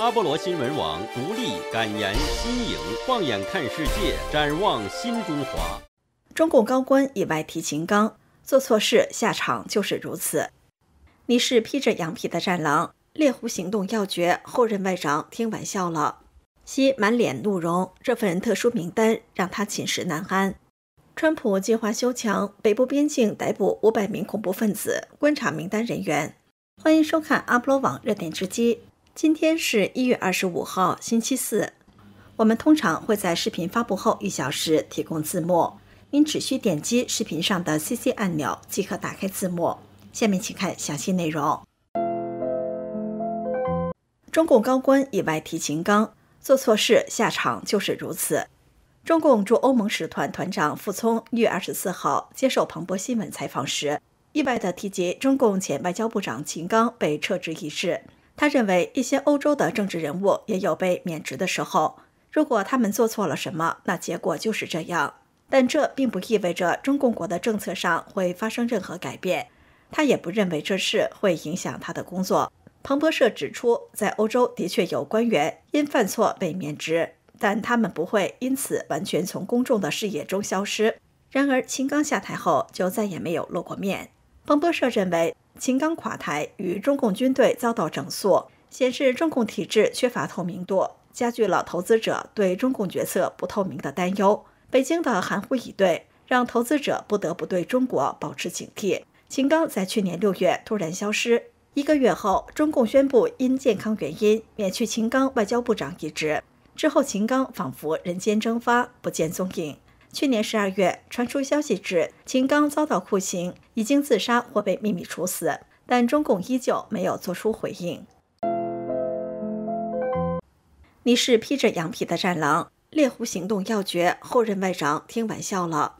阿波罗新闻网独立敢言新颖，放眼看世界，展望新中华。中共高官野外提琴刚做错事，下场就是如此。你是披着羊皮的战狼，猎狐行动要绝。后任外长听完笑了，西满脸怒容。这份特殊名单让他寝食难安。川普计划修墙，北部边境逮捕五百名恐怖分子，观察名单人员。欢迎收看阿波罗网热点直击。今天是一月二十五号，星期四。我们通常会在视频发布后一小时提供字幕，您只需点击视频上的 CC 按钮即可打开字幕。下面请看详细内容。中共高官意外提秦刚，做错事下场就是如此。中共驻欧盟使团团长傅聪一月二十四号接受彭博新闻采访时，意外地提及中共前外交部长秦刚被撤职一事。他认为一些欧洲的政治人物也有被免职的时候，如果他们做错了什么，那结果就是这样。但这并不意味着中共国的政策上会发生任何改变。他也不认为这事会影响他的工作。彭博社指出，在欧洲的确有官员因犯错被免职，但他们不会因此完全从公众的视野中消失。然而，秦刚下台后就再也没有露过面。彭博社认为。秦刚垮台与中共军队遭到整肃，显示中共体制缺乏透明度，加剧了投资者对中共决策不透明的担忧。北京的含糊以对，让投资者不得不对中国保持警惕。秦刚在去年六月突然消失，一个月后，中共宣布因健康原因免去秦刚外交部长一职。之后，秦刚仿佛人间蒸发，不见踪影。去年十二月传出消息，指秦刚遭到酷刑，已经自杀或被秘密处死，但中共依旧没有做出回应。你是披着羊皮的战狼，猎狐行动要诀，后任外长听完笑了。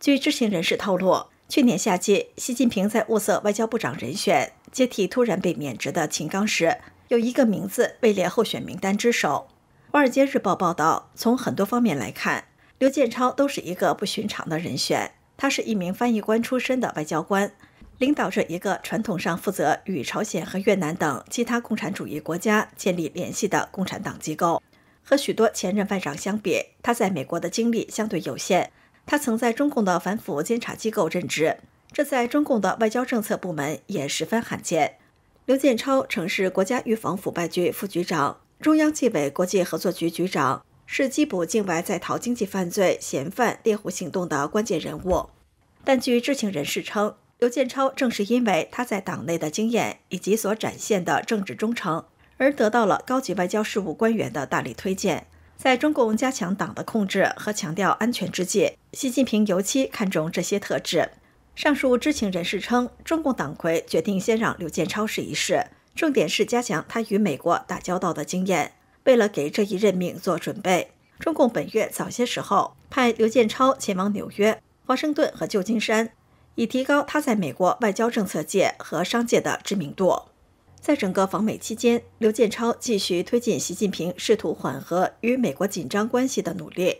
据知情人士透露，去年夏季，习近平在物色外交部长人选，接替突然被免职的秦刚时，有一个名字位列候选名单之首。《华尔街日报》报道，从很多方面来看。刘建超都是一个不寻常的人选。他是一名翻译官出身的外交官，领导着一个传统上负责与朝鲜和越南等其他共产主义国家建立联系的共产党机构。和许多前任外长相比，他在美国的经历相对有限。他曾在中共的反腐监察机构任职，这在中共的外交政策部门也十分罕见。刘建超曾是国家预防腐败局副局长、中央纪委国际合作局局长。是缉捕境外在逃经济犯罪嫌犯“猎狐行动”的关键人物，但据知情人士称，刘建超正是因为他在党内的经验以及所展现的政治忠诚，而得到了高级外交事务官员的大力推荐。在中共加强党的控制和强调安全之际，习近平尤其看重这些特质。上述知情人士称，中共党魁决定先让刘建超试一试，重点是加强他与美国打交道的经验。为了给这一任命做准备，中共本月早些时候派刘建超前往纽约、华盛顿和旧金山，以提高他在美国外交政策界和商界的知名度。在整个访美期间，刘建超继续推进习近平试图缓和与美国紧张关系的努力，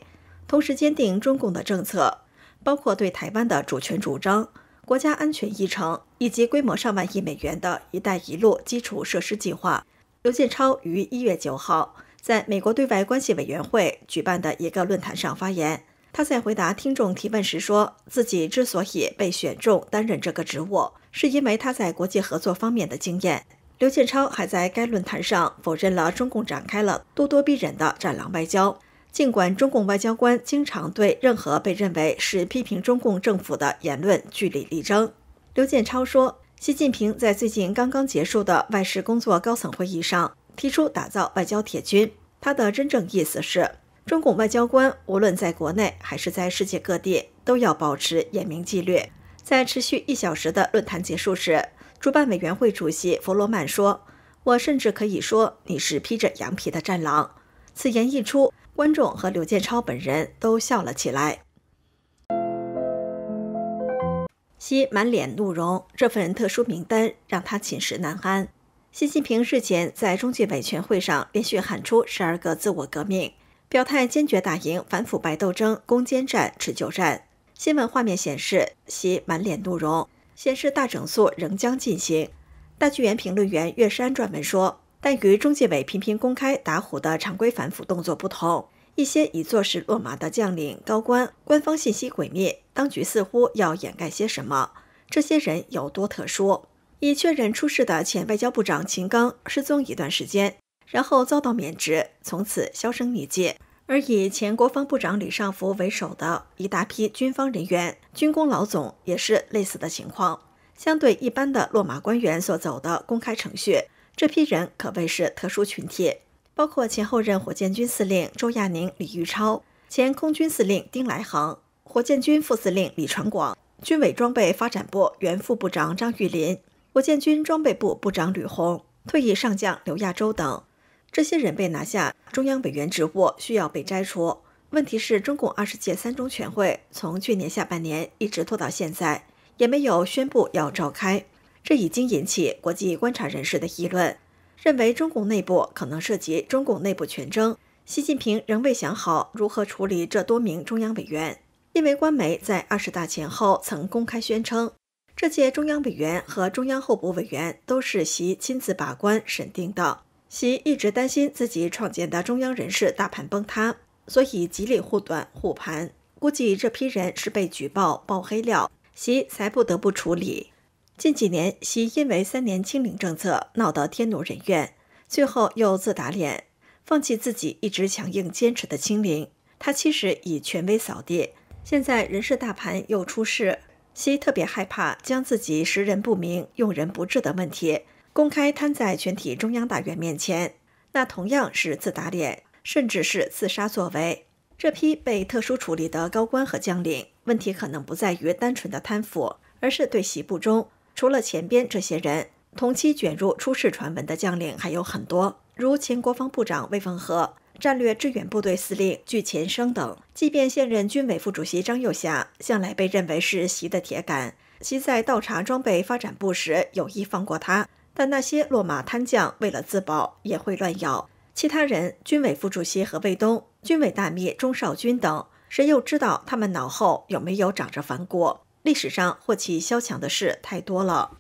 同时坚定中共的政策，包括对台湾的主权主张、国家安全议程以及规模上万亿美元的一带一路基础设施计划。刘建超于一月九号在美国对外关系委员会举办的一个论坛上发言。他在回答听众提问时说，自己之所以被选中担任这个职务，是因为他在国际合作方面的经验。刘建超还在该论坛上否认了中共展开了咄咄逼人的“战狼”外交。尽管中共外交官经常对任何被认为是批评中共政府的言论据理力争，刘建超说。习近平在最近刚刚结束的外事工作高层会议上提出打造外交铁军，他的真正意思是，中共外交官无论在国内还是在世界各地，都要保持严明纪律。在持续一小时的论坛结束时，主办委员会主席弗罗曼说：“我甚至可以说你是披着羊皮的战狼。”此言一出，观众和刘建超本人都笑了起来。西满脸怒容，这份特殊名单让他寝食难安。习近平日前在中纪委全会上连续喊出十二个自我革命，表态坚决打赢反腐败斗争攻坚战、持久战。新闻画面显示，其满脸怒容。显示大整肃仍将进行。大剧院评论员岳山撰文说，但与中纪委频频公开打虎的常规反腐动作不同。一些已坐实落马的将领、高官，官方信息毁灭，当局似乎要掩盖些什么？这些人有多特殊？已确认出事的前外交部长秦刚失踪一段时间，然后遭到免职，从此销声匿迹。而以前国防部长李尚福为首的一大批军方人员、军工老总，也是类似的情况。相对一般的落马官员所走的公开程序，这批人可谓是特殊群体。包括前后任火箭军司令周亚宁、李玉超，前空军司令丁来航，火箭军副司令李传广，军委装备发展部原副部长张玉林，火箭军装备部部长吕洪，退役上将刘亚洲等。这些人被拿下，中央委员职务需要被摘除。问题是，中共二十届三中全会从去年下半年一直拖到现在，也没有宣布要召开，这已经引起国际观察人士的议论。认为中共内部可能涉及中共内部权争，习近平仍未想好如何处理这多名中央委员，因为官媒在二十大前后曾公开宣称，这届中央委员和中央候补委员都是习亲自把关审定的。习一直担心自己创建的中央人事大盘崩塌，所以极力护短护盘。估计这批人是被举报曝黑料，习才不得不处理。近几年，习因为三年清零政策闹得天怒人怨，最后又自打脸，放弃自己一直强硬坚持的清零。他其实已权威扫地。现在人事大盘又出事，习特别害怕将自己识人不明、用人不智的问题公开摊在全体中央大员面前，那同样是自打脸，甚至是自杀作为。这批被特殊处理的高官和将领，问题可能不在于单纯的贪腐，而是对习不忠。除了前边这些人，同期卷入出事传闻的将领还有很多，如前国防部长魏凤和、战略支援部队司令具乾生等。即便现任军委副主席张又侠向来被认为是习的铁杆，习在倒查装备发展部时有意放过他，但那些落马贪将为了自保也会乱咬。其他人，军委副主席何卫东、军委大秘钟少军等，谁又知道他们脑后有没有长着反骨？历史上祸起萧墙的事太多了。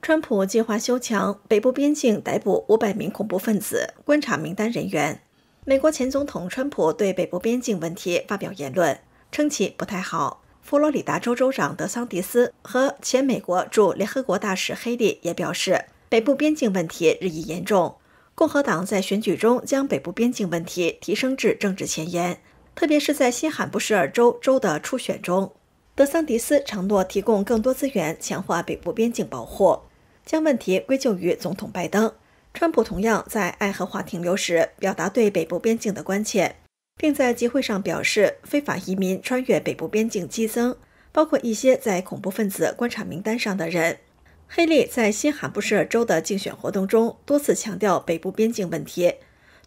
川普计划修墙，北部边境逮捕五百名恐怖分子，观察名单人员。美国前总统川普对北部边境问题发表言论，称其不太好。佛罗里达州州长德桑蒂斯和前美国驻联合国大使黑利也表示，北部边境问题日益严重。共和党在选举中将北部边境问题提升至政治前沿。特别是在新罕布什尔州州的初选中，德桑迪斯承诺提供更多资源，强化北部边境保护，将问题归咎于总统拜登。川普同样在爱荷华停留时，表达对北部边境的关切，并在集会上表示非法移民穿越北部边境激增，包括一些在恐怖分子观察名单上的人。黑利在新罕布什尔州的竞选活动中多次强调北部边境问题。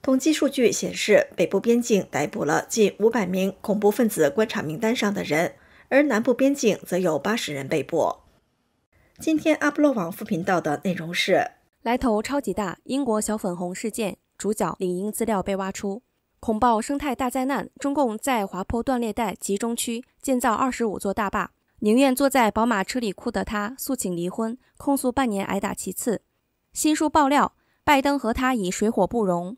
统计数据显示，北部边境逮捕了近五百名恐怖分子观察名单上的人，而南部边境则有八十人被捕。今天阿布洛网副频道的内容是：来头超级大，英国小粉红事件主角领英资料被挖出，恐暴生态大灾难，中共在滑坡断裂带集中区建造二十五座大坝。宁愿坐在宝马车里哭的他诉请离婚，控诉半年挨打七次。新书爆料，拜登和他已水火不容。